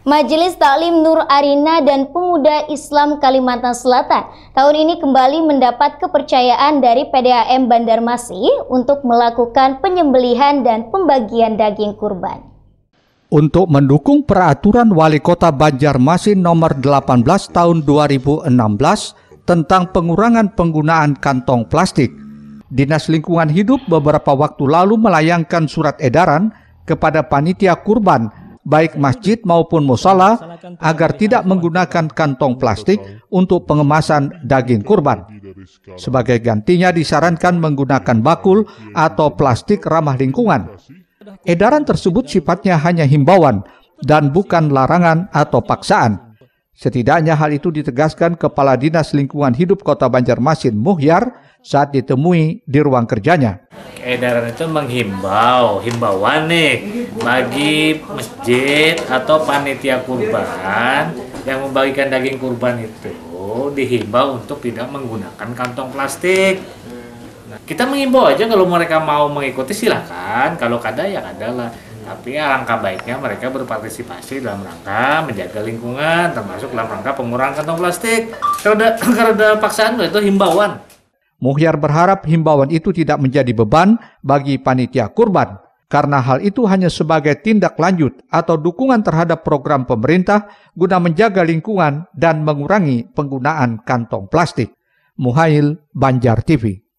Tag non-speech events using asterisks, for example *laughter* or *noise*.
Majelis Taklim Nur Arina dan Pemuda Islam Kalimantan Selatan tahun ini kembali mendapat kepercayaan dari PDAM Bandar Masih untuk melakukan penyembelihan dan pembagian daging kurban. Untuk mendukung peraturan Wali Kota Banjarmasin nomor 18 tahun 2016 tentang pengurangan penggunaan kantong plastik, Dinas Lingkungan Hidup beberapa waktu lalu melayangkan surat edaran kepada panitia kurban baik masjid maupun musala, agar tidak menggunakan kantong plastik untuk pengemasan daging kurban. Sebagai gantinya disarankan menggunakan bakul atau plastik ramah lingkungan. Edaran tersebut sifatnya hanya himbauan dan bukan larangan atau paksaan. Setidaknya hal itu ditegaskan Kepala Dinas Lingkungan Hidup Kota Banjarmasin Muhyar saat ditemui di ruang kerjanya. Edaran itu menghimbau, himbauan nih bagi masjid atau panitia kurban yang membagikan daging kurban itu dihimbau untuk tidak menggunakan kantong plastik. Nah, kita menghimbau aja kalau mereka mau mengikuti silahkan, kalau kada ya kada lah. Tapi alangkah baiknya mereka berpartisipasi dalam rangka menjaga lingkungan, termasuk dalam rangka pengurangan kantong plastik. Karena *coughs* karena ada paksaan itu himbauan. Muhyar berharap himbauan itu tidak menjadi beban bagi panitia kurban, karena hal itu hanya sebagai tindak lanjut atau dukungan terhadap program pemerintah guna menjaga lingkungan dan mengurangi penggunaan kantong plastik. Muhail Banjar TV